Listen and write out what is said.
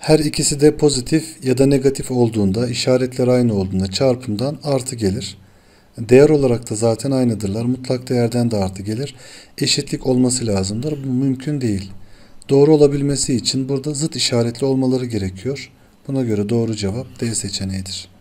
Her ikisi de pozitif ya da negatif olduğunda işaretler aynı olduğunda çarpımdan artı gelir. Değer olarak da zaten aynıdırlar. Mutlak değerden de artı gelir. Eşitlik olması lazımdır. Bu mümkün değil. Doğru olabilmesi için burada zıt işaretli olmaları gerekiyor. Buna göre doğru cevap D seçeneğidir.